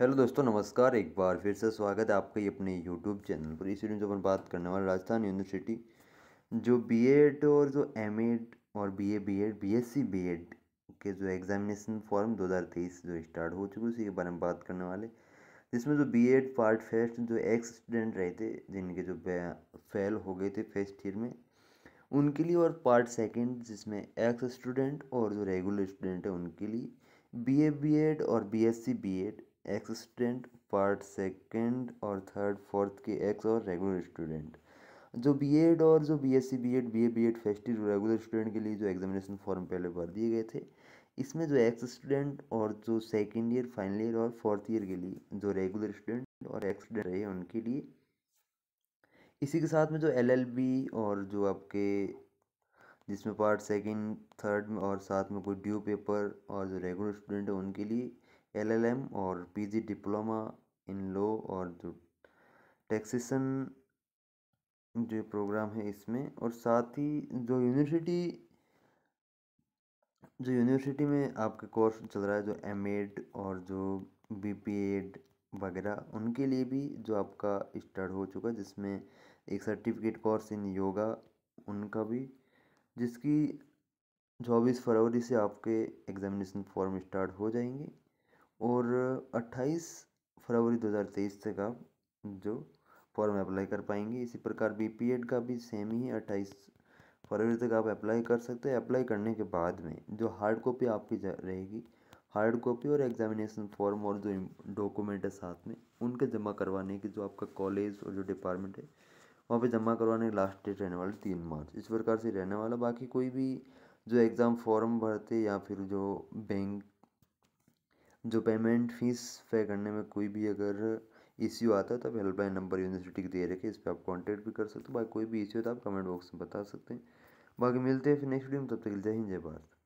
hello दोस्तों नमस्कार एक बार फिर से स्वागत है आपका अपने यूट्यूब चैनल पर इस वीडियो में अपन बात करने वाले राजस्थान यूनिवर्सिटी जो बीएड और जो एमएड और बीए बीएड बीएससी बीएड के जो एग्जामिनेशन फॉर्म 2023 जो स्टार्ट हो चुके उसी के बारे में बात करने वाले जिसमें जो बी एड पार्ट फर्स्ट जो एक्स स्टूडेंट रहे थे जिनके जो फेल हो गए थे फर्स्ट ईयर में उनके लिए और पार्ट सेकेंड जिसमें एक्स स्टूडेंट और जो रेगुलर स्टूडेंट है उनके लिए बी ए बी एड और B S C B Ed ex student part second और थर्ड फोर्थ के एक्स और रेगुलर स्टूडेंट जो बीएड और जो बीएससी बीएड बीए बीएड फेस्टिव रेगुलर स्टूडेंट के लिए जो एग्जामिनेशन फॉर्म पहले भर दिए गए थे इसमें जो एक्स स्टूडेंट और जो सेकेंड ईयर फाइनल ईयर और फोर्थ ईयर के लिए जो रेगुलर स्टूडेंट और एक्स स्टूडेंट रहे उनके लिए इसी के साथ में जो बी और जो आपके जिसमें पार्ट सेकंड थर्ड और साथ में कोई ड्यू पेपर और जो रेगुलर स्टूडेंट है उनके लिए एल एल एम और P G diploma in law और जो टैक्सेसन जो प्रोग्राम है इसमें और साथ ही जो यूनिवर्सिटी जो यूनिवर्सिटी में आपके कोर्स चल रहा है जो एम एड और जो बी पी एड वगैरह उनके लिए भी जो आपका स्टार्ट हो चुका है जिसमें एक सर्टिफिकेट कोर्स इन योगा उनका भी जिसकी चौबीस फरवरी से आपके एग्ज़ामिनेशन फॉर्म स्टार्ट हो जाएंगे और 28 फरवरी 2023 तक आप जो फॉर्म अप्लाई कर पाएंगे इसी प्रकार बी पी एड का भी सेम ही है अट्ठाईस फरवरी तक आप अप्लाई कर सकते हैं अप्लाई करने के बाद में जो हार्ड कॉपी आपकी रहेगी हार्ड कॉपी और एग्जामिनेशन फॉर्म और जो डॉक्यूमेंट है साथ में उनके जमा करवाने की जो आपका कॉलेज और जो डिपार्टमेंट है वहाँ पे जमा करवाने की लास्ट डेट रहने वाली तीन मार्च इस प्रकार से रहने वाला बाकी कोई भी जो एग्ज़ाम फॉर्म भरते या फिर जो बैंक जो पेमेंट फ़ीस पे करने में कोई भी अगर इश्यू आता है तो आप हेल्पलाइन नंबर यूनिवर्सिटी की दे रखे इस पर आप कॉन्टेक्ट भी कर सकते हो बाकी कोई भी इश्यू है तो आप कमेंट बॉक्स में बता सकते हैं बाकी मिलते हैं फिर नेक्स्ट वीडियो में तब तक जय हिंद जय भारत